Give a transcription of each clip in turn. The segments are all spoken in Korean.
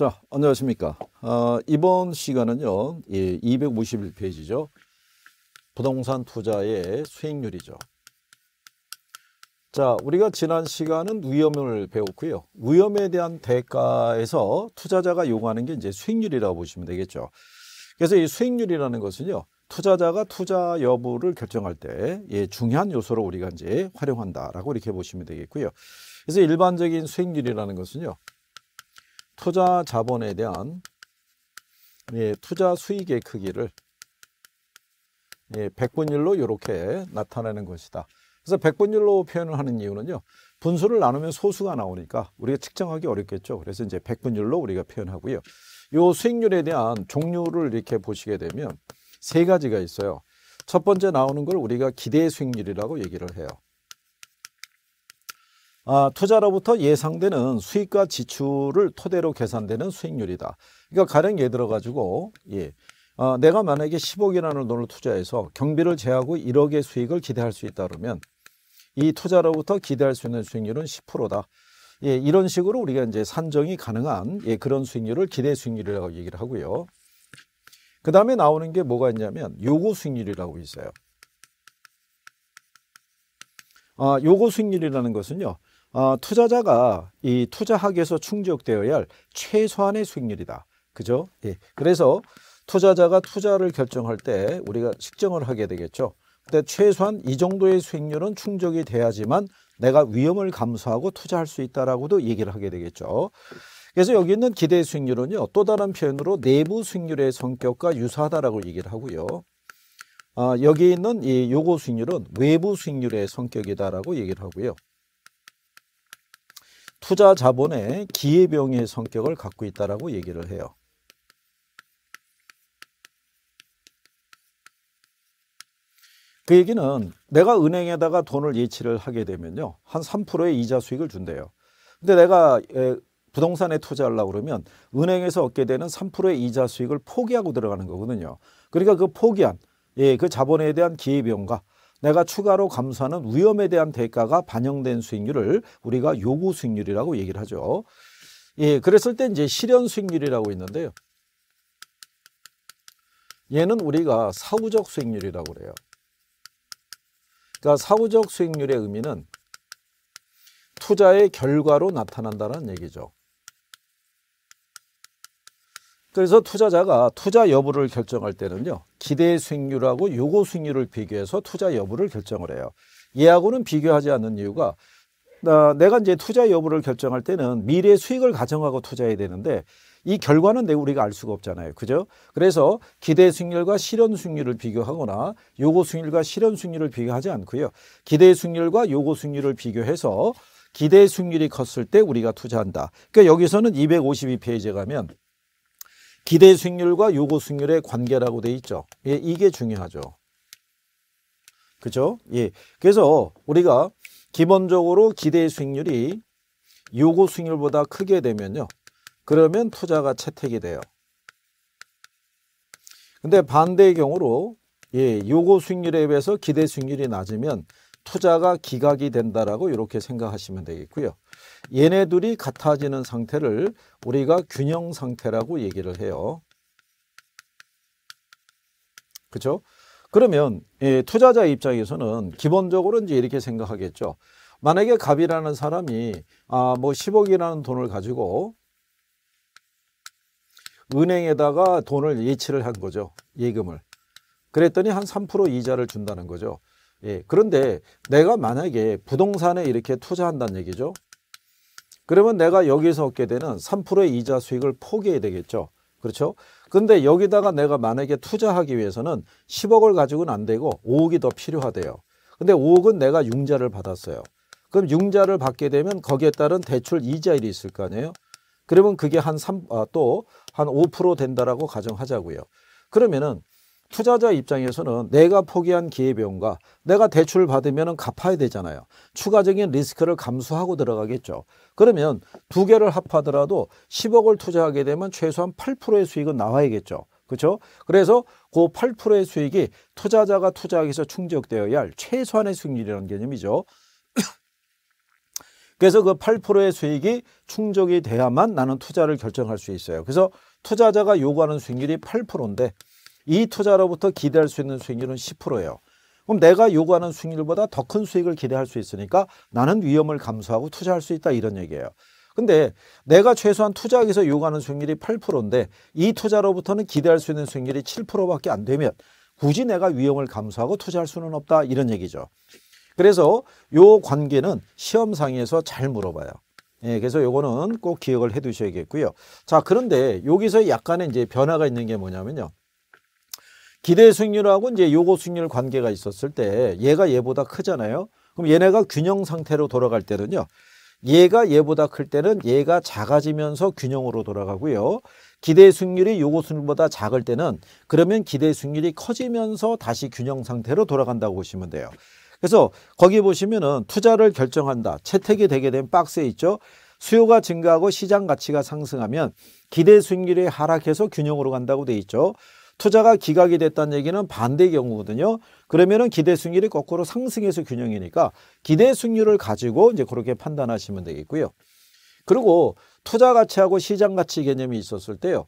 자, 안녕하십니까. 아, 이번 시간은요, 예, 251페이지죠. 부동산 투자의 수익률이죠. 자, 우리가 지난 시간은 위험을 배웠고요. 위험에 대한 대가에서 투자자가 요구하는 게 이제 수익률이라고 보시면 되겠죠. 그래서 이 수익률이라는 것은요, 투자자가 투자 여부를 결정할 때 예, 중요한 요소로 우리가 이제 활용한다라고 이렇게 보시면 되겠고요. 그래서 일반적인 수익률이라는 것은요, 투자 자본에 대한 예, 투자 수익의 크기를 예, 1분율로 이렇게 나타내는 것이다. 그래서 백분율로 표현을 하는 이유는요. 분수를 나누면 소수가 나오니까 우리가 측정하기 어렵겠죠. 그래서 이제 1분율로 우리가 표현하고요. 이 수익률에 대한 종류를 이렇게 보시게 되면 세 가지가 있어요. 첫 번째 나오는 걸 우리가 기대 수익률이라고 얘기를 해요. 아, 투자로부터 예상되는 수익과 지출을 토대로 계산되는 수익률이다. 그러니까 가령 예 들어가지고 예, 어, 내가 만약에 10억이라는 돈을 투자해서 경비를 제하고 1억의 수익을 기대할 수 있다 그러면 이 투자로부터 기대할 수 있는 수익률은 10%다. 예, 이런 식으로 우리가 이제 산정이 가능한 예, 그런 수익률을 기대 수익률이라고 얘기를 하고요. 그 다음에 나오는 게 뭐가 있냐면 요구 수익률이라고 있어요. 아, 요구 수익률이라는 것은요. 어, 투자자가 이 투자하기 에서 충족되어야 할 최소한의 수익률이다. 그죠? 예. 그래서 투자자가 투자를 결정할 때 우리가 측정을 하게 되겠죠. 근데 최소한 이 정도의 수익률은 충족이 돼야지만 내가 위험을 감수하고 투자할 수 있다라고도 얘기를 하게 되겠죠. 그래서 여기 있는 기대 수익률은요. 또 다른 표현으로 내부 수익률의 성격과 유사하다라고 얘기를 하고요. 아, 여기 있는 이 요구 수익률은 외부 수익률의 성격이다라고 얘기를 하고요. 투자 자본의 기회병의 성격을 갖고 있다라고 얘기를 해요. 그 얘기는 내가 은행에다가 돈을 예치를 하게 되면요. 한 3%의 이자 수익을 준대요. 근데 내가 부동산에 투자하려고 그러면 은행에서 얻게 되는 3%의 이자 수익을 포기하고 들어가는 거거든요. 그러니까 그 포기한 예, 그 자본에 대한 기회비용과 내가 추가로 감수하는 위험에 대한 대가가 반영된 수익률을 우리가 요구 수익률이라고 얘기를 하죠. 예, 그랬을 때 이제 실현 수익률이라고 있는데요. 얘는 우리가 사후적 수익률이라고 그래요. 그러니까 사후적 수익률의 의미는 투자의 결과로 나타난다는 얘기죠. 그래서 투자자가 투자 여부를 결정할 때는요. 기대 수익률하고 요구 수익률을 비교해서 투자 여부를 결정을 해요. 얘하고는 비교하지 않는 이유가 내가 이제 투자 여부를 결정할 때는 미래 수익을 가정하고 투자해야 되는데 이 결과는 내 우리가 알 수가 없잖아요. 그죠? 그래서 기대 수익률과 실현 수익률을 비교하거나 요구 수익률과 실현 수익률을 비교하지 않고요. 기대 수익률과 요구 수익률을 비교해서 기대 수익률이 컸을 때 우리가 투자한다. 그러니까 여기서는 252페이지에 가면 기대 수익률과 요구 수익률의 관계라고 돼 있죠. 예, 이게 중요하죠. 그죠? 렇 예. 그래서 우리가 기본적으로 기대 수익률이 요구 수익률보다 크게 되면요. 그러면 투자가 채택이 돼요. 근데 반대의 경우로 예, 요구 수익률에 비해서 기대 수익률이 낮으면 투자가 기각이 된다라고 이렇게 생각하시면 되겠고요. 얘네들이 같아지는 상태를 우리가 균형 상태라고 얘기를 해요. 그렇죠? 그러면 예, 투자자 입장에서는 기본적으로 이제 이렇게 생각하겠죠. 만약에 갑이라는 사람이 아, 뭐 10억이라는 돈을 가지고 은행에다가 돈을 예치를 한 거죠. 예금을. 그랬더니 한 3% 이자를 준다는 거죠. 예, 그런데 내가 만약에 부동산에 이렇게 투자한다는 얘기죠. 그러면 내가 여기서 얻게 되는 3%의 이자 수익을 포기해야 되겠죠. 그렇죠? 근데 여기다가 내가 만약에 투자하기 위해서는 10억을 가지고는 안 되고 5억이 더 필요하대요. 근데 5억은 내가 융자를 받았어요. 그럼 융자를 받게 되면 거기에 따른 대출 이자율이 있을 거 아니에요? 그러면 그게 한 3, 아, 또한 5% 된다라고 가정하자고요. 그러면은 투자자 입장에서는 내가 포기한 기회비용과 내가 대출을 받으면 갚아야 되잖아요. 추가적인 리스크를 감수하고 들어가겠죠. 그러면 두 개를 합하더라도 10억을 투자하게 되면 최소한 8%의 수익은 나와야겠죠. 그렇죠? 그래서 그 8%의 수익이 투자자가 투자하기 에서 충족되어야 할 최소한의 수익률이라는 개념이죠. 그래서 그 8%의 수익이 충족이 돼야만 나는 투자를 결정할 수 있어요. 그래서 투자자가 요구하는 수익률이 8%인데 이 투자로부터 기대할 수 있는 수익률은 10%예요. 그럼 내가 요구하는 수익률보다 더 큰 수익을 기대할 수 있으니까 나는 위험을 감수하고 투자할 수 있다 이런 얘기예요. 근데 내가 최소한 투자하기에서 요구하는 수익률이 8%인데 이 투자로부터는 기대할 수 있는 수익률이 7%밖에 안 되면 굳이 내가 위험을 감수하고 투자할 수는 없다 이런 얘기죠. 그래서 요 관계는 시험상에서 잘 물어봐요. 예, 그래서 요거는 꼭 기억을 해 두셔야겠고요. 자, 그런데 여기서 약간의 이제 변화가 있는 게 뭐냐면요. 기대 수익률하고 이제 요구 수익률 관계가 있었을 때 얘가 얘보다 크잖아요. 그럼 얘네가 균형 상태로 돌아갈 때는요. 얘가 얘보다 클 때는 얘가 작아지면서 균형으로 돌아가고요. 기대 수익률이 요구 수익률보다 작을 때는 그러면 기대 수익률이 커지면서 다시 균형 상태로 돌아간다고 보시면 돼요. 그래서 거기 보시면은 투자를 결정한다. 채택이 되게 된 박스에 있죠. 수요가 증가하고 시장 가치가 상승하면 기대 수익률이 하락해서 균형으로 간다고 돼 있죠. 투자가 기각이 됐다는 얘기는 반대의 경우거든요. 그러면은 기대 수익률이 거꾸로 상승해서 균형이니까 기대 수익률을 가지고 이제 그렇게 판단하시면 되겠고요. 그리고 투자 가치하고 시장 가치 개념이 있었을 때요.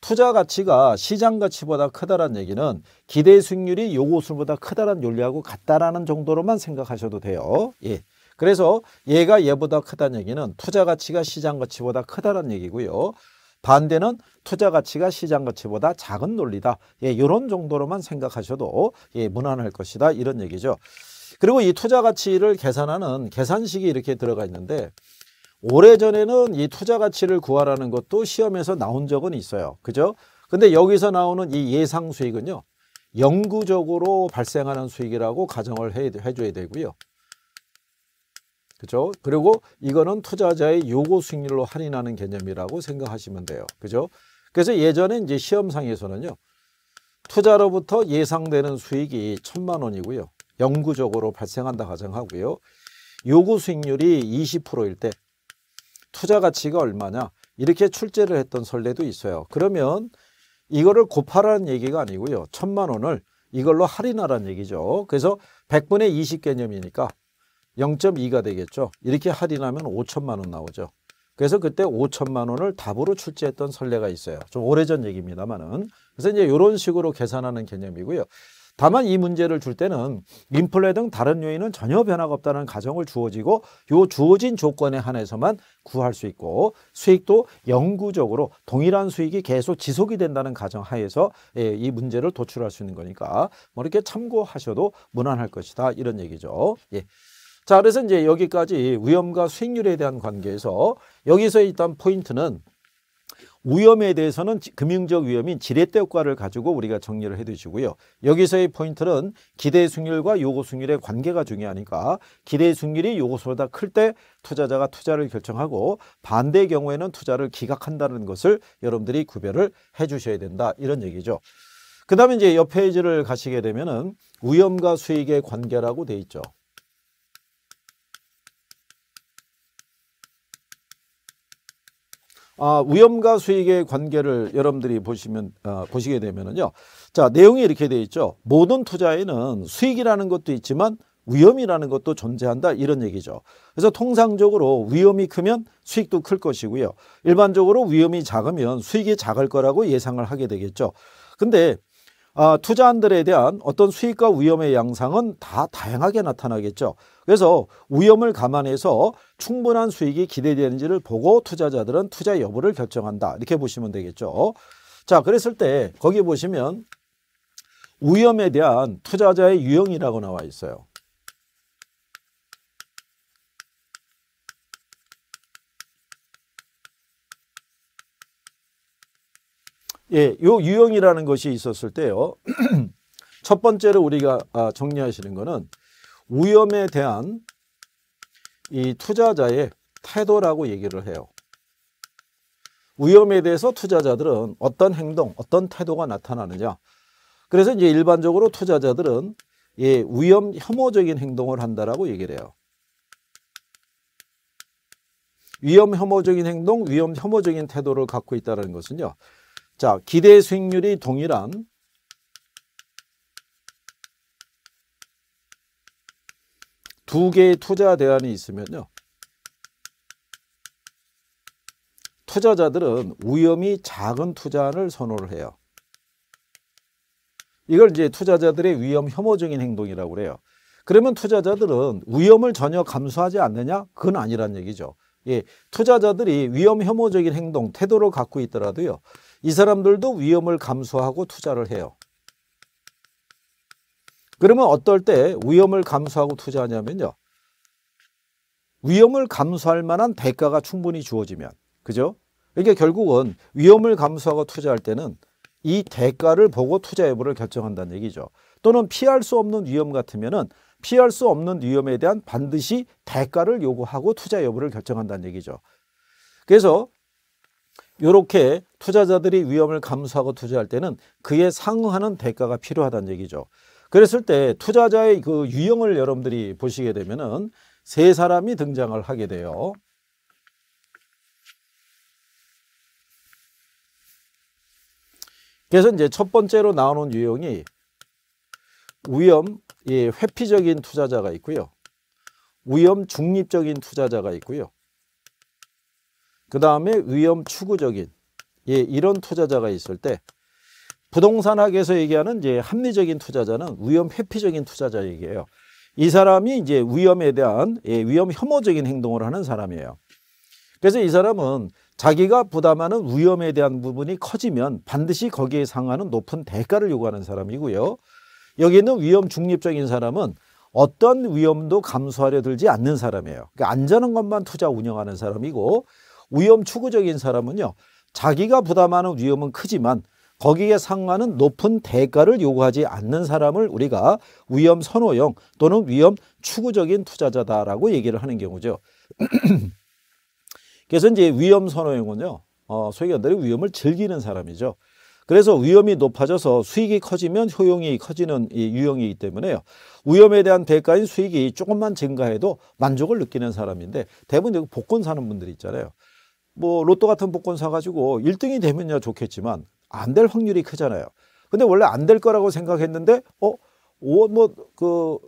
투자 가치가 시장 가치보다 크다라는 얘기는 기대 수익률이 요구수보다 크다라는 논리하고 같다라는 정도로만 생각하셔도 돼요. 예. 그래서 얘가 얘보다 크다는 얘기는 투자 가치가 시장 가치보다 크다라는 얘기고요. 반대는 투자 가치가 시장 가치보다 작은 논리다. 예, 이런 정도로만 생각하셔도 예, 무난할 것이다. 이런 얘기죠. 그리고 이 투자 가치를 계산하는 계산식이 이렇게 들어가 있는데 오래전에는 이 투자 가치를 구하라는 것도 시험에서 나온 적은 있어요. 그죠? 근데 여기서 나오는 이 예상 수익은요. 영구적으로 발생하는 수익이라고 가정을 해, 해줘야 되고요. 그죠? 그리고 이거는 투자자의 요구 수익률로 할인하는 개념이라고 생각하시면 돼요. 그죠? 그래서 예전에 이제 시험상에서는요. 투자로부터 예상되는 수익이 천만 원이고요. 영구적으로 발생한다 가정하고요. 요구 수익률이 20%일 때 투자 가치가 얼마냐 이렇게 출제를 했던 선례도 있어요. 그러면 이거를 곱하라는 얘기가 아니고요. 천만 원을 이걸로 할인하라는 얘기죠. 그래서 100분의 20 개념이니까 0.2가 되겠죠. 이렇게 할인하면 5천만 원 나오죠. 그래서 그때 5천만 원을 답으로 출제했던 선례가 있어요. 좀 오래전 얘기입니다만은. 그래서 이제 이런 식으로 계산하는 개념이고요. 다만 이 문제를 줄 때는 인플레 등 다른 요인은 전혀 변화가 없다는 가정을 주어지고 요 주어진 조건에 한해서만 구할 수 있고 수익도 영구적으로 동일한 수익이 계속 지속이 된다는 가정 하에서 예, 이 문제를 도출할 수 있는 거니까 뭐 이렇게 참고하셔도 무난할 것이다 이런 얘기죠. 예. 자, 그래서 이제 여기까지 위험과 수익률에 대한 관계에서 여기서 일단 포인트는 위험에 대해서는 금융적 위험인 지렛대 효과를 가지고 우리가 정리를 해두시고요. 여기서의 포인트는 기대 수익률과 요구 수익률의 관계가 중요하니까 기대 수익률이 요구수보다 클 때 투자자가 투자를 결정하고 반대의 경우에는 투자를 기각한다는 것을 여러분들이 구별을 해주셔야 된다 이런 얘기죠. 그 다음에 이제 옆 페이지를 가시게 되면은 위험과 수익의 관계라고 돼 있죠. 아, 위험과 수익의 관계를 여러분들이 보시면 아, 보시게 되면은요. 자 내용이 이렇게 되어 있죠. 모든 투자에는 수익이라는 것도 있지만 위험이라는 것도 존재한다 이런 얘기죠. 그래서 통상적으로 위험이 크면 수익도 클 것이고요. 일반적으로 위험이 작으면 수익이 작을 거라고 예상을 하게 되겠죠. 근데 아, 투자안들에 대한 어떤 수익과 위험의 양상은 다 다양하게 나타나겠죠. 그래서 위험을 감안해서 충분한 수익이 기대되는지를 보고 투자자들은 투자 여부를 결정한다. 이렇게 보시면 되겠죠. 자, 그랬을 때 거기 보시면 위험에 대한 투자자의 유형이라고 나와 있어요. 예, 요 유형이라는 것이 있었을 때요. 첫 번째로 우리가 아, 정리하시는 것은 위험에 대한 이 투자자의 태도라고 얘기를 해요. 위험에 대해서 투자자들은 어떤 행동, 어떤 태도가 나타나느냐. 그래서 이제 일반적으로 투자자들은 예, 위험 혐오적인 행동을 한다라고 얘기를 해요. 위험 혐오적인 행동, 위험 혐오적인 태도를 갖고 있다는 것은요. 자, 기대 수익률이 동일한 두 개의 투자 대안이 있으면요. 투자자들은 위험이 작은 투자를 선호를 해요. 이걸 이제 투자자들의 위험 혐오적인 행동이라고 그래요. 그러면 투자자들은 위험을 전혀 감수하지 않느냐? 그건 아니란 얘기죠. 예, 투자자들이 위험 혐오적인 행동, 태도를 갖고 있더라도요. 이 사람들도 위험을 감수하고 투자를 해요. 그러면 어떨 때 위험을 감수하고 투자하냐면요. 위험을 감수할 만한 대가가 충분히 주어지면 그죠? 그러니까 결국은 위험을 감수하고 투자할 때는 이 대가를 보고 투자 여부를 결정한다는 얘기죠. 또는 피할 수 없는 위험 같으면은 피할 수 없는 위험에 대한 반드시 대가를 요구하고 투자 여부를 결정한다는 얘기죠. 그래서 이렇게 투자자들이 위험을 감수하고 투자할 때는 그에 상응하는 대가가 필요하다는 얘기죠. 그랬을 때 투자자의 그 유형을 여러분들이 보시게 되면은 세 사람이 등장을 하게 돼요. 그래서 이제 첫 번째로 나오는 유형이 위험 예, 회피적인 투자자가 있고요. 위험 중립적인 투자자가 있고요. 그 다음에 위험 추구적인 예, 이런 투자자가 있을 때 부동산학에서 얘기하는 이제 합리적인 투자자는 위험 회피적인 투자자 얘기예요. 이 사람이 이제 위험에 대한 예, 위험 혐오적인 행동을 하는 사람이에요. 그래서 이 사람은 자기가 부담하는 위험에 대한 부분이 커지면 반드시 거기에 상하는 높은 대가를 요구하는 사람이고요. 여기 있는 위험 중립적인 사람은 어떤 위험도 감수하려 들지 않는 사람이에요. 그러니까 안전한 것만 투자 운영하는 사람이고 위험 추구적인 사람은요. 자기가 부담하는 위험은 크지만 거기에 상관은 높은 대가를 요구하지 않는 사람을 우리가 위험 선호형 또는 위험 추구적인 투자자다라고 얘기를 하는 경우죠. 그래서 이제 위험 선호형은요. 어, 소위 말하는 위험을 즐기는 사람이죠. 그래서 위험이 높아져서 수익이 커지면 효용이 커지는 이 유형이기 때문에요. 위험에 대한 대가인 수익이 조금만 증가해도 만족을 느끼는 사람인데 대부분 여기 복권 사는 분들 있잖아요. 뭐 로또 같은 복권 사가지고 1등이 되면요 좋겠지만 안 될 확률이 크잖아요. 근데 원래 안 될 거라고 생각했는데 어? 뭐그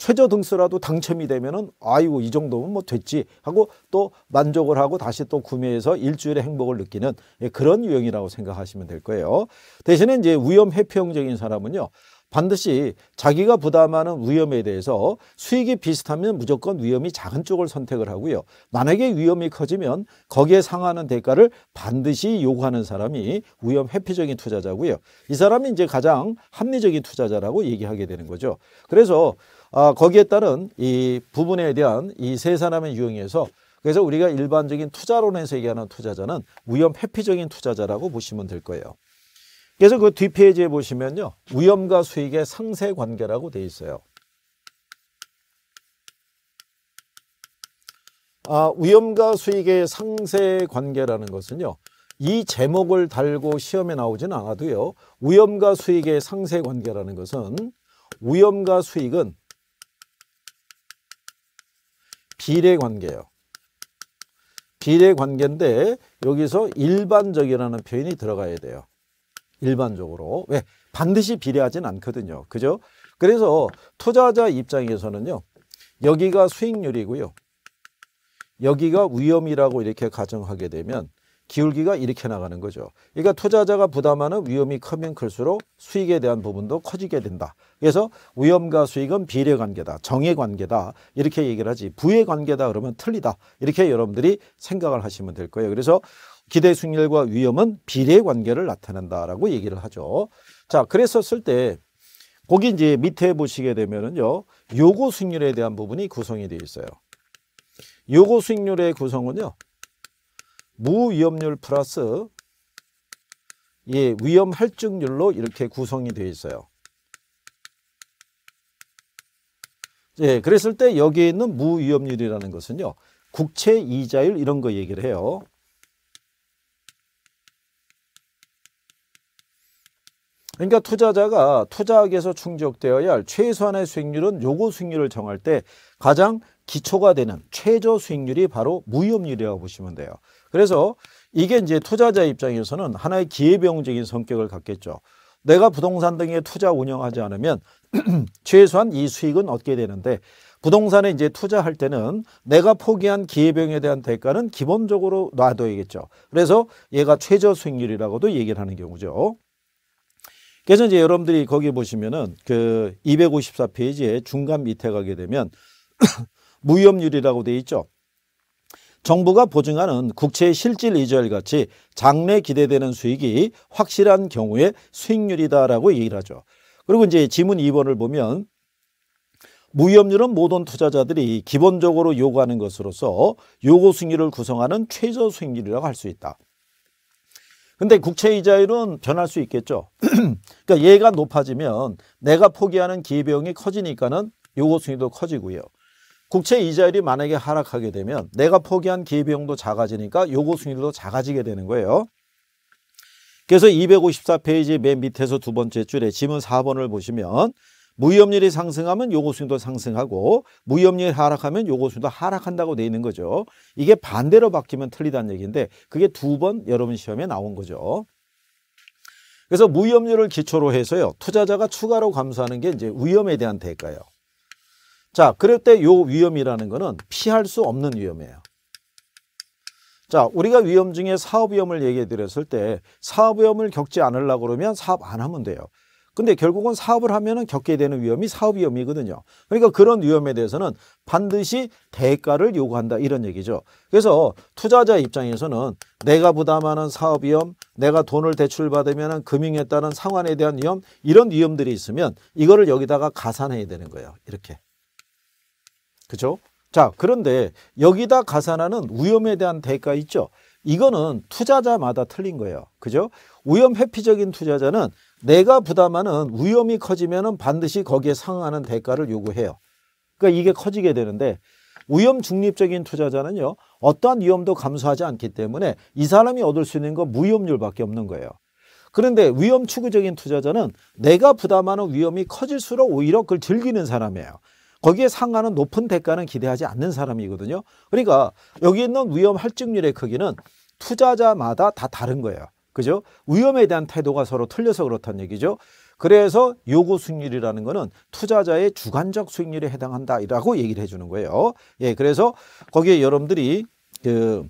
최저 등수라도 당첨이 되면은 아이고 이 정도면 뭐 됐지 하고 또 만족을 하고 다시 또 구매해서 일주일의 행복을 느끼는 예, 그런 유형이라고 생각하시면 될 거예요. 대신에 이제 위험 회피형적인 사람은요. 반드시 자기가 부담하는 위험에 대해서 수익이 비슷하면 무조건 위험이 작은 쪽을 선택을 하고요. 만약에 위험이 커지면 거기에 상하는 대가를 반드시 요구하는 사람이 위험 회피적인 투자자고요. 이 사람이 이제 가장 합리적인 투자자라고 얘기하게 되는 거죠. 그래서 아, 거기에 따른 이 부분에 대한 이 세 사람의 유형에서 그래서 우리가 일반적인 투자론에서 얘기하는 투자자는 위험 회피적인 투자자라고 보시면 될 거예요. 그래서 그 뒷페이지에 보시면요. 위험과 수익의 상세 관계라고 돼 있어요. 아, 위험과 수익의 상세 관계라는 것은요. 이 제목을 달고 시험에 나오지는 않아도요. 위험과 수익의 상세 관계라는 것은 위험과 수익은 비례 관계예요. 비례 관계인데 여기서 일반적이라는 표현이 들어가야 돼요. 일반적으로. 왜? 반드시 비례하진 않거든요. 그죠? 그래서 투자자 입장에서는요. 여기가 수익률이고요. 여기가 위험이라고 이렇게 가정하게 되면 기울기가 이렇게 나가는 거죠. 그러니까 투자자가 부담하는 위험이 크면 클수록 수익에 대한 부분도 커지게 된다. 그래서 위험과 수익은 비례 관계다. 정의 관계다. 이렇게 얘기를 하지. 부의 관계다 그러면 틀리다. 이렇게 여러분들이 생각을 하시면 될 거예요. 그래서 기대 수익률과 위험은 비례 관계를 나타낸다라고 얘기를 하죠. 자, 그랬었을 때 거기 이제 밑에 보시게 되면은요. 요구 수익률에 대한 부분이 구성이 되어 있어요. 요구 수익률의 구성은요. 무위험률 플러스 예, 위험 할증률로 이렇게 구성이 되어 있어요. 예, 그랬을 때 여기에 있는 무위험률이라는 것은요. 국채 이자율 이런 거 얘기를 해요. 그러니까 투자자가 투자하기에서 충족되어야 할 최소한의 수익률은 요구 수익률을 정할 때 가장 기초가 되는 최저 수익률이 바로 무위험률이라고 보시면 돼요. 그래서 이게 이제 투자자 입장에서는 하나의 기회비용적인 성격을 갖겠죠. 내가 부동산 등에 투자 운영하지 않으면 최소한 이 수익은 얻게 되는데 부동산에 이제 투자할 때는 내가 포기한 기회비용에 대한 대가는 기본적으로 놔둬야겠죠. 그래서 얘가 최저 수익률이라고도 얘기를 하는 경우죠. 그래서 이제 여러분들이 거기 보시면은 그 254페이지에 중간 밑에 가게 되면 무위험률이라고 돼 있죠. 정부가 보증하는 국채의 실질 이자율 같이 장래 기대되는 수익이 확실한 경우의 수익률이다라고 얘기를 하죠. 그리고 이제 지문 2번을 보면 무위험률은 모든 투자자들이 기본적으로 요구하는 것으로서 요구 수익률을 구성하는 최저 수익률이라고 할 수 있다. 근데 국채 이자율은 변할 수 있겠죠. 그러니까 얘가 높아지면 내가 포기하는 기회비용이 커지니까는 요구 수익도 커지고요. 국채 이자율이 만약에 하락하게 되면 내가 포기한 기비용도 작아지니까 요구 순위도 작아지게 되는 거예요. 그래서 254페이지 맨 밑에서 두 번째 줄에 지문 4번을 보시면 무위험률이 상승하면 요구수익도 상승하고 무위험률이 하락하면 요구수익도 하락한다고 돼 있는 거죠. 이게 반대로 바뀌면 틀리다는 얘기인데 그게 두 번 여러분 시험에 나온 거죠. 그래서 무위험률을 기초로 해서요. 투자자가 추가로 감수하는 게 이제 위험에 대한 대가예요. 자, 그럴 때 요 위험이라는 거는 피할 수 없는 위험이에요. 자, 우리가 위험 중에 사업 위험을 얘기해 드렸을 때 사업 위험을 겪지 않으려고 그러면 사업 안 하면 돼요. 근데 결국은 사업을 하면은 겪게 되는 위험이 사업 위험이거든요. 그러니까 그런 위험에 대해서는 반드시 대가를 요구한다 이런 얘기죠. 그래서 투자자 입장에서는 내가 부담하는 사업 위험, 내가 돈을 대출받으면 금융에 따른 상환에 대한 위험 이런 위험들이 있으면 이거를 여기다가 가산해야 되는 거예요. 이렇게. 그죠? 자, 그런데 여기다 가산하는 위험에 대한 대가 있죠? 이거는 투자자마다 틀린 거예요. 그죠? 위험 회피적인 투자자는 내가 부담하는 위험이 커지면 반드시 거기에 상응하는 대가를 요구해요. 그러니까 이게 커지게 되는데 위험 중립적인 투자자는요. 어떠한 위험도 감수하지 않기 때문에 이 사람이 얻을 수 있는 건 무위험률밖에 없는 거예요. 그런데 위험 추구적인 투자자는 내가 부담하는 위험이 커질수록 오히려 그걸 즐기는 사람이에요. 거기에 상하는 높은 대가는 기대하지 않는 사람이거든요. 그러니까 여기 있는 위험 할증률의 크기는 투자자마다 다 다른 거예요. 그죠? 위험에 대한 태도가 서로 틀려서 그렇다는 얘기죠. 그래서 요구 수익률이라는 거는 투자자의 주관적 수익률에 해당한다라고 얘기를 해주는 거예요. 예, 그래서 거기에 여러분들이 그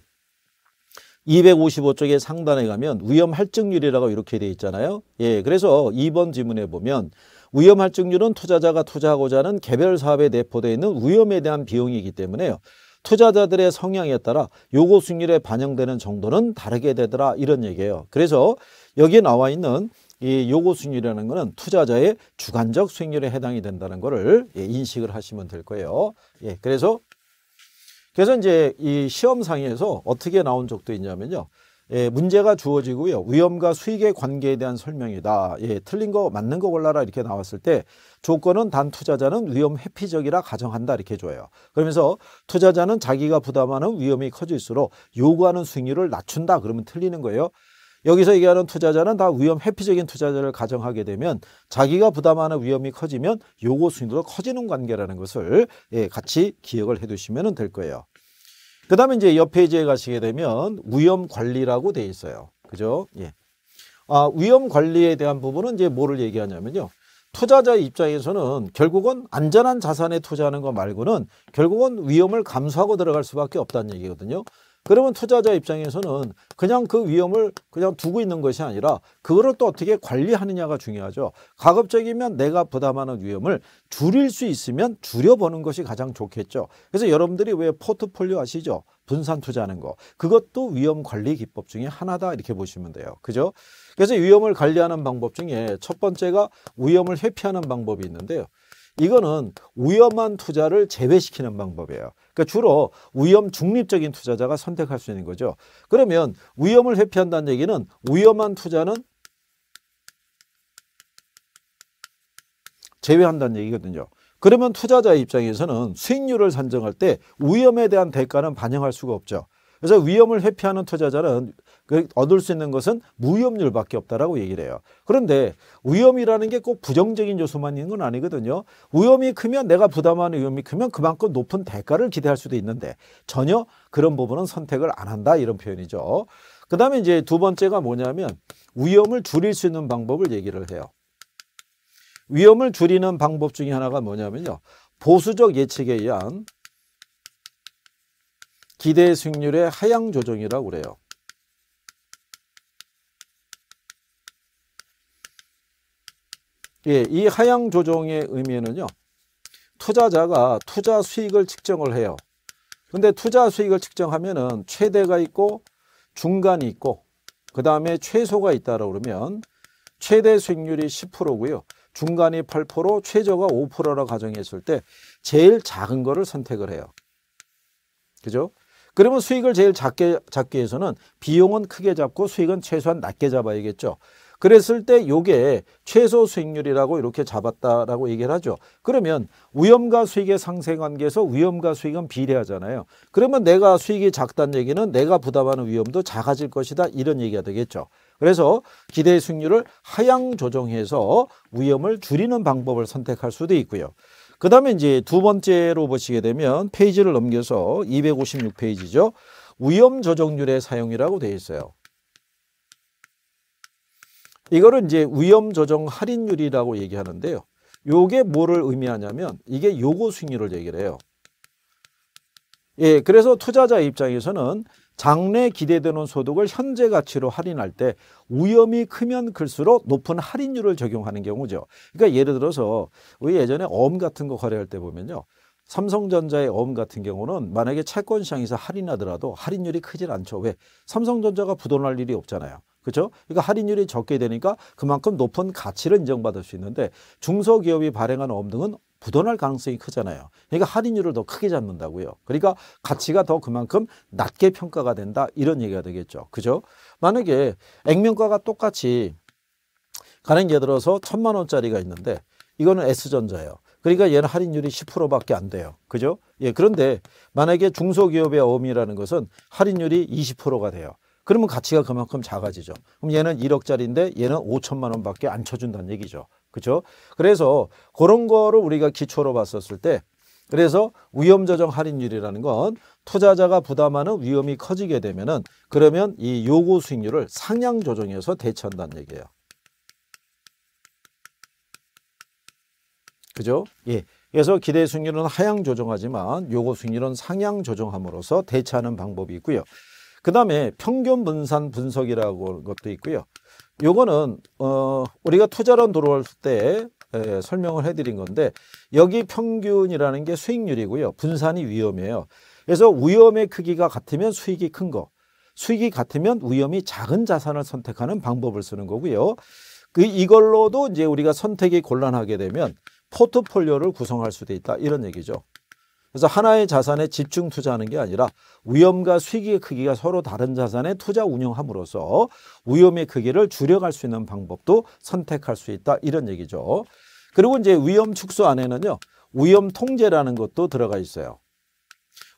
255쪽의 상단에 가면 위험 할증률이라고 이렇게 되어 있잖아요. 예, 그래서 2번 지문에 보면 위험 할증률은 투자자가 투자하고자 하는 개별 사업에 내포되어 있는 위험에 대한 비용이기 때문에요. 투자자들의 성향에 따라 요구 수익률에 반영되는 정도는 다르게 되더라 이런 얘기예요. 그래서 여기에 나와 있는 이 요구 수익률이라는 것은 투자자의 주관적 수익률에 해당이 된다는 것을 예, 인식을 하시면 될 거예요. 예, 그래서 그래서 이제 이 시험 상에서 어떻게 나온 적도 있냐면요. 예, 문제가 주어지고요. 위험과 수익의 관계에 대한 설명이다. 예, 틀린 거 맞는 거 골라라 이렇게 나왔을 때 조건은 단 투자자는 위험 회피적이라 가정한다 이렇게 줘요. 그러면서 투자자는 자기가 부담하는 위험이 커질수록 요구하는 수익률을 낮춘다 그러면 틀리는 거예요. 여기서 얘기하는 투자자는 다 위험 회피적인 투자자를 가정하게 되면 자기가 부담하는 위험이 커지면 요구 수익률도 커지는 관계라는 것을 예, 같이 기억을 해 두시면 될 거예요. 그 다음에 이제 옆 페이지에 가시게 되면 위험 관리라고 돼 있어요. 그죠? 예. 아, 위험 관리에 대한 부분은 이제 뭐를 얘기하냐면요. 투자자 입장에서는 결국은 안전한 자산에 투자하는 것 말고는 결국은 위험을 감수하고 들어갈 수밖에 없다는 얘기거든요. 그러면 투자자 입장에서는 그냥 그 위험을 그냥 두고 있는 것이 아니라 그거를 또 어떻게 관리하느냐가 중요하죠. 가급적이면 내가 부담하는 위험을 줄일 수 있으면 줄여보는 것이 가장 좋겠죠. 그래서 여러분들이 왜 포트폴리오 아시죠? 분산 투자하는 거. 그것도 위험 관리 기법 중에 하나다 이렇게 보시면 돼요. 그죠? 그래서 위험을 관리하는 방법 중에 첫 번째가 위험을 회피하는 방법이 있는데요. 이거는 위험한 투자를 제외시키는 방법이에요. 그러니까 주로 위험 중립적인 투자자가 선택할 수 있는 거죠. 그러면 위험을 회피한다는 얘기는 위험한 투자는 제외한다는 얘기거든요. 그러면 투자자 입장에서는 수익률을 산정할 때 위험에 대한 대가는 반영할 수가 없죠. 그래서 위험을 회피하는 투자자는 그 얻을 수 있는 것은 무위험률밖에 없다라고 얘기를 해요. 그런데 위험이라는 게 꼭 부정적인 요소만 있는 건 아니거든요. 위험이 크면 내가 부담하는 위험이 크면 그만큼 높은 대가를 기대할 수도 있는데 전혀 그런 부분은 선택을 안 한다 이런 표현이죠. 그 다음에 이제 두 번째가 뭐냐면 위험을 줄일 수 있는 방법을 얘기를 해요. 위험을 줄이는 방법 중에 하나가 뭐냐면요. 보수적 예측에 의한 기대 수익률의 하향 조정이라고 그래요. 예, 이 하향 조정의 의미는요. 투자자가 투자 수익을 측정을 해요. 근데 투자 수익을 측정하면은 최대가 있고 중간이 있고 그다음에 최소가 있다라고 그러면 최대 수익률이 10%고요. 중간이 8%, 최저가 5%라 가정했을 때 제일 작은 거를 선택을 해요. 그죠? 그러면 수익을 제일 작게 잡기 위해서는 비용은 크게 잡고 수익은 최소한 낮게 잡아야겠죠. 그랬을 때 요게 최소 수익률이라고 이렇게 잡았다라고 얘기를 하죠. 그러면 위험과 수익의 상생관계에서 위험과 수익은 비례하잖아요. 그러면 내가 수익이 작다는 얘기는 내가 부담하는 위험도 작아질 것이다 이런 얘기가 되겠죠. 그래서 기대 수익률을 하향 조정해서 위험을 줄이는 방법을 선택할 수도 있고요. 그 다음에 이제 두 번째로 보시게 되면 페이지를 넘겨서 256페이지죠. 위험 조정률의 사용이라고 되어 있어요. 이거를 이제 위험 조정 할인율이라고 얘기하는데요. 요게 뭐를 의미하냐면 이게 요구 수익률을 얘기를 해요. 예, 그래서 투자자 입장에서는 장래 기대되는 소득을 현재 가치로 할인할 때 위험이 크면 클수록 높은 할인율을 적용하는 경우죠. 그러니까 예를 들어서 우리 예전에 어음 같은 거 거래할 때 보면요. 삼성전자의 어음 같은 경우는 만약에 채권 시장에서 할인하더라도 할인율이 크질 않죠. 왜? 삼성전자가 부도날 일이 없잖아요. 그렇죠? 그러니까 할인율이 적게 되니까 그만큼 높은 가치를 인정받을 수 있는데 중소기업이 발행한 엄등은 부도날 가능성이 크잖아요. 그러니까 할인율을 더 크게 잡는다고요. 그러니까 가치가 더 그만큼 낮게 평가가 된다 이런 얘기가 되겠죠. 그죠? 만약에 액면가가 똑같이 가는게 들어서 천만 원짜리가 있는데 이거는 S전자예요. 그러니까 얘는 할인율이 10%밖에 안 돼요. 그죠? 예, 그런데 만약에 중소기업의 어음이라는 것은 할인율이 20%가 돼요. 그러면 가치가 그만큼 작아지죠. 그럼 얘는 1억짜리인데 얘는 5천만 원밖에 안 쳐준다는 얘기죠. 그렇죠? 그래서 그런 거를 우리가 기초로 봤었을 때 그래서 위험조정 할인율이라는 건 투자자가 부담하는 위험이 커지게 되면은 그러면 이 요구 수익률을 상향 조정해서 대처한다는 얘기예요. 그죠? 예. 그래서 기대 수익률은 하향 조정하지만 요구 수익률은 상향 조정함으로써 대처하는 방법이 있고요. 그 다음에 평균 분산 분석이라고 것도 있고요. 요거는 어 우리가 투자론 들어올 때 에, 설명을 해드린 건데 여기 평균이라는 게 수익률이고요. 분산이 위험이에요. 그래서 위험의 크기가 같으면 수익이 큰 거, 수익이 같으면 위험이 작은 자산을 선택하는 방법을 쓰는 거고요. 그 이걸로도 이제 우리가 선택이 곤란하게 되면 포트폴리오를 구성할 수도 있다 이런 얘기죠. 그래서 하나의 자산에 집중 투자하는 게 아니라 위험과 수익의 크기가 서로 다른 자산에 투자 운영함으로써 위험의 크기를 줄여갈 수 있는 방법도 선택할 수 있다 이런 얘기죠. 그리고 이제 위험 축소 안에는요. 위험 통제라는 것도 들어가 있어요.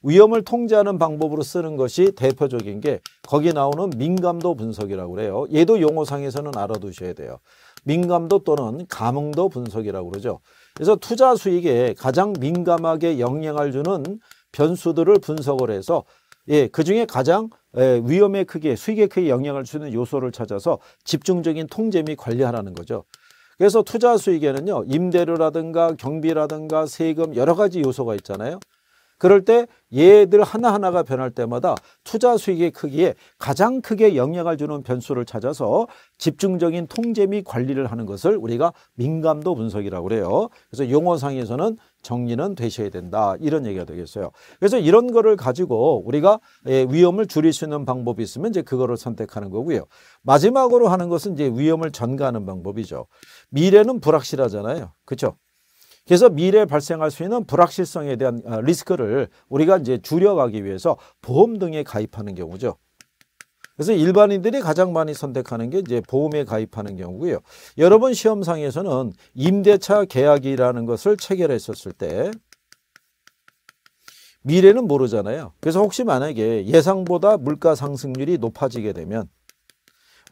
위험을 통제하는 방법으로 쓰는 것이 대표적인 게 거기 나오는 민감도 분석이라고 그래요. 얘도 용어상에서는 알아두셔야 돼요. 민감도 또는 감흥도 분석이라고 그러죠. 그래서 투자 수익에 가장 민감하게 영향을 주는 변수들을 분석을 해서 예, 그중에 가장 예, 위험에크게수익에크게 영향을 주는 요소를 찾아서 집중적인 통제 및 관리하라는 거죠. 그래서 투자 수익에는요. 임대료라든가 경비라든가 세금 여러 가지 요소가 있잖아요. 그럴 때 얘들 하나하나가 변할 때마다 투자 수익의 크기에 가장 크게 영향을 주는 변수를 찾아서 집중적인 통제 및 관리를 하는 것을 우리가 민감도 분석이라고 그래요. 그래서 용어상에서는 정리는 되셔야 된다 이런 얘기가 되겠어요. 그래서 이런 거를 가지고 우리가 예, 위험을 줄일 수 있는 방법이 있으면 이제 그거를 선택하는 거고요. 마지막으로 하는 것은 이제 위험을 전가하는 방법이죠. 미래는 불확실하잖아요. 그렇죠? 그래서 미래에 발생할 수 있는 불확실성에 대한 아, 리스크를 우리가 이제 줄여가기 위해서 보험 등에 가입하는 경우죠. 그래서 일반인들이 가장 많이 선택하는 게 이제 보험에 가입하는 경우고요. 여러분 시험상에서는 임대차 계약이라는 것을 체결했었을 때 미래는 모르잖아요. 그래서 혹시 만약에 예상보다 물가 상승률이 높아지게 되면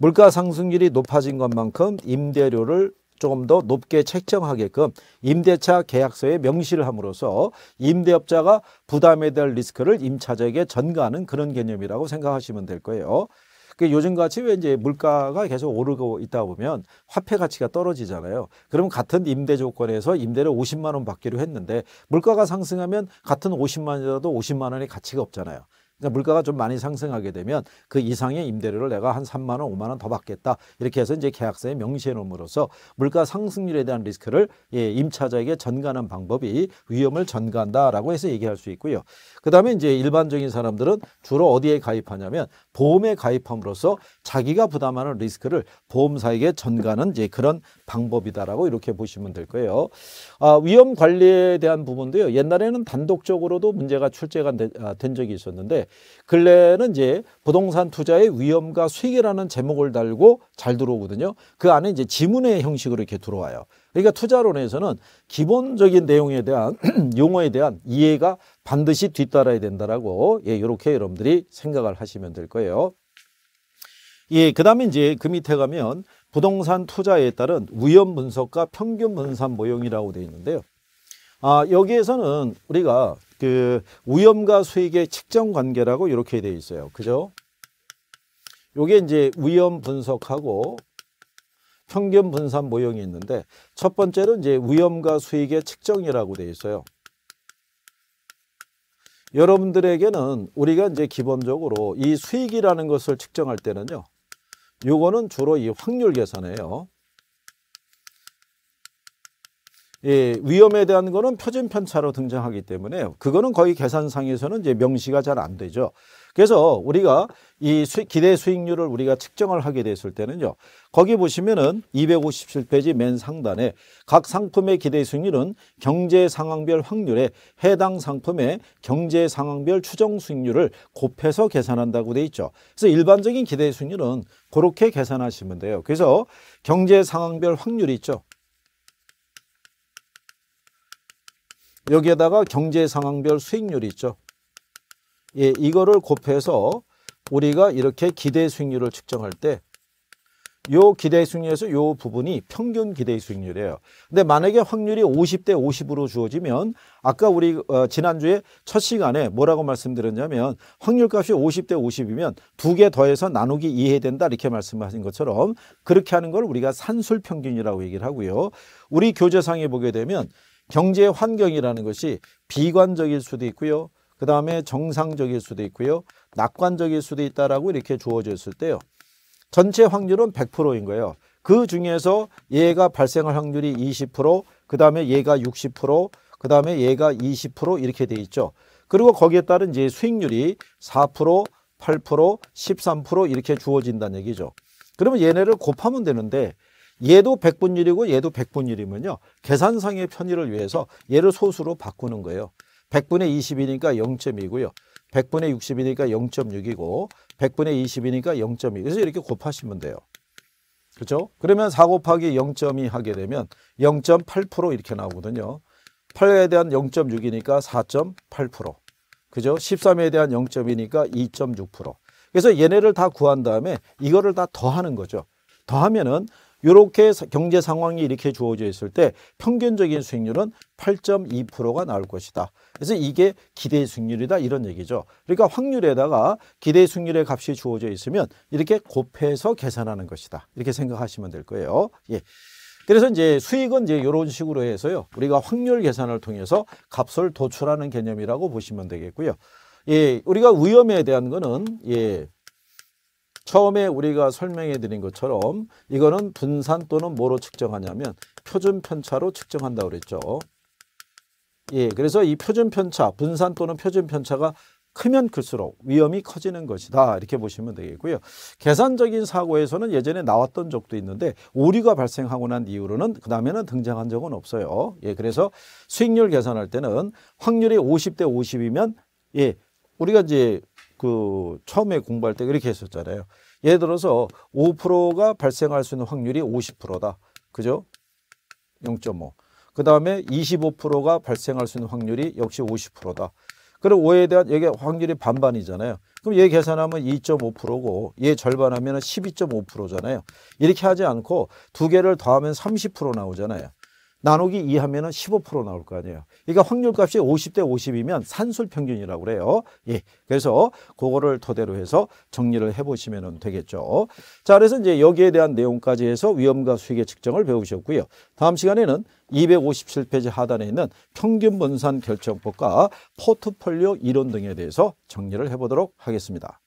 물가 상승률이 높아진 것만큼 임대료를 조금 더 높게 책정하게끔 임대차 계약서에 명시를 함으로써 임대업자가 부담해야 될 리스크를 임차자에게 전가하는 그런 개념이라고 생각하시면 될 거예요. 그 요즘같이 왜 이제 물가가 계속 오르고 있다 보면 화폐 가치가 떨어지잖아요. 그럼 같은 임대 조건에서 임대를 50만 원 받기로 했는데 물가가 상승하면 같은 50만 원이라도 50만 원의 가치가 없잖아요. 그러니까 물가가 좀 많이 상승하게 되면 그 이상의 임대료를 내가 한 3만 원, 5만 원 더 받겠다. 이렇게 해서 이제 계약서에 명시해 놓음으로써 물가 상승률에 대한 리스크를 예, 임차자에게 전가하는 방법이 위험을 전가한다라고 해서 얘기할 수 있고요. 그다음에 이제 일반적인 사람들은 주로 어디에 가입하냐면 보험에 가입함으로써 자기가 부담하는 리스크를 보험사에게 전가하는 이제 그런 방법이다라고 이렇게 보시면 될 거예요. 아, 위험 관리에 대한 부분도요. 옛날에는 단독적으로도 문제가 출제가 된, 아, 된 적이 있었는데 근래는 이제 부동산 투자의 위험과 수익이라는 제목을 달고 잘 들어오거든요. 그 안에 이제 지문의 형식으로 이렇게 들어와요. 그러니까 투자론에서는 기본적인 내용에 대한 용어에 대한 이해가 반드시 뒤따라야 된다라고 예, 이렇게 여러분들이 생각을 하시면 될 거예요. 예, 그다음에 이제 그 밑에 가면 부동산 투자에 따른 위험 분석과 평균 분산 모형이라고 되어 있는데요. 아, 여기에서는 우리가 그 위험과 수익의 측정 관계라고 이렇게 되어 있어요. 그죠? 요게 이제 위험 분석하고 평균 분산 모형이 있는데 첫 번째로 이제 위험과 수익의 측정이라고 되어 있어요. 여러분들에게는 우리가 이제 기본적으로 이 수익이라는 것을 측정할 때는요. 요거는 주로 이 확률 계산이에요. 예, 위험에 대한 거는 표준 편차로 등장하기 때문에 그거는 거의 계산상에서는 이제 명시가 잘 안 되죠. 그래서 우리가 이 수, 익 기대 수익률을 우리가 측정을 하게 됐을 때는요. 거기 보시면은 257페이지 맨 상단에 각 상품의 기대 수익률은 경제 상황별 확률에 해당 상품의 경제 상황별 추정 수익률을 곱해서 계산한다고 돼 있죠. 그래서 일반적인 기대 수익률은 그렇게 계산하시면 돼요. 그래서 경제 상황별 확률이 있죠. 여기에다가 경제 상황별 수익률이 있죠. 예, 이거를 곱해서 우리가 이렇게 기대 수익률을 측정할 때요 기대 수익률에서 요 부분이 평균 기대 수익률이에요. 근데 만약에 확률이 50대 50으로 주어지면 아까 우리 어, 지난주에 첫 시간에 뭐라고 말씀드렸냐면 확률값이 50대 50이면 두 개 더해서 나누기 2해 된다 이렇게 말씀하신 것처럼 그렇게 하는 걸 우리가 산술 평균이라고 얘기를 하고요. 우리 교재상에 보게 되면 경제 환경이라는 것이 비관적일 수도 있고요. 그 다음에 정상적일 수도 있고요. 낙관적일 수도 있다라고 이렇게 주어져 있을 때요. 전체 확률은 100%인 거예요. 그 중에서 얘가 발생할 확률이 20%, 그 다음에 얘가 60%, 그 다음에 얘가 20% 이렇게 돼 있죠. 그리고 거기에 따른 이제 수익률이 4%, 8%, 13% 이렇게 주어진다는 얘기죠. 그러면 얘네를 곱하면 되는데 얘도 백분율이고 얘도 백분율이면요. 계산상의 편의를 위해서 얘를 소수로 바꾸는 거예요. 100분의 20이니까 0.2고요. 100분의 60이니까 0.6이고 100분의 20이니까 0.2. 그래서 이렇게 곱하시면 돼요. 그렇죠? 그러면 4 곱하기 0.2 하게 되면 0.8% 이렇게 나오거든요. 8에 대한 0.6이니까 4.8%. 그죠? 13에 대한 0.2니까 2.6%. 그래서 얘네를 다 구한 다음에 이거를 다 더하는 거죠. 더하면은 이렇게 경제 상황이 이렇게 주어져 있을 때 평균적인 수익률은 8.2%가 나올 것이다. 그래서 이게 기대 수익률이다 이런 얘기죠. 그러니까 확률에다가 기대 수익률의 값이 주어져 있으면 이렇게 곱해서 계산하는 것이다. 이렇게 생각하시면 될 거예요. 예. 그래서 이제 수익은 이제 이런 식으로 해서요. 우리가 확률 계산을 통해서 값을 도출하는 개념이라고 보시면 되겠고요. 예, 우리가 위험에 대한 거는 예, 처음에 우리가 설명해 드린 것처럼 이거는 분산 또는 뭐로 측정하냐면 표준 편차로 측정한다고 그랬죠. 예, 그래서 이 표준 편차, 분산 또는 표준 편차가 크면 클수록 위험이 커지는 것이다 이렇게 보시면 되겠고요. 계산적인 사고에서는 예전에 나왔던 적도 있는데 오류가 발생하고 난 이후로는 그 다음에는 등장한 적은 없어요. 예, 그래서 수익률 계산할 때는 확률이 50대 50이면 예, 우리가 이제 그 처음에 공부할 때 이렇게 했었잖아요. 예를 들어서 5%가 발생할 수 있는 확률이 50%다. 그죠? 0.5. 그 다음에 25%가 발생할 수 있는 확률이 역시 50%다. 그럼 5에 대한 얘기 확률이 반반이잖아요. 그럼 얘 계산하면 2.5%고 얘 절반하면 12.5%잖아요. 이렇게 하지 않고 두 개를 더하면 30% 나오잖아요. 나누기 2 하면 은15% 나올 거 아니에요. 그러니까 확률값이 50 대 50이면 산술 평균이라고 그래요. 예. 그래서 그거를 토대로 해서 정리를 해보시면 되겠죠. 자, 그래서 이제 여기에 대한 내용까지 해서 위험과 수익의 측정을 배우셨고요. 다음 시간에는 257페이지 하단에 있는 평균 분산 결정법과 포트폴리오 이론 등에 대해서 정리를 해보도록 하겠습니다.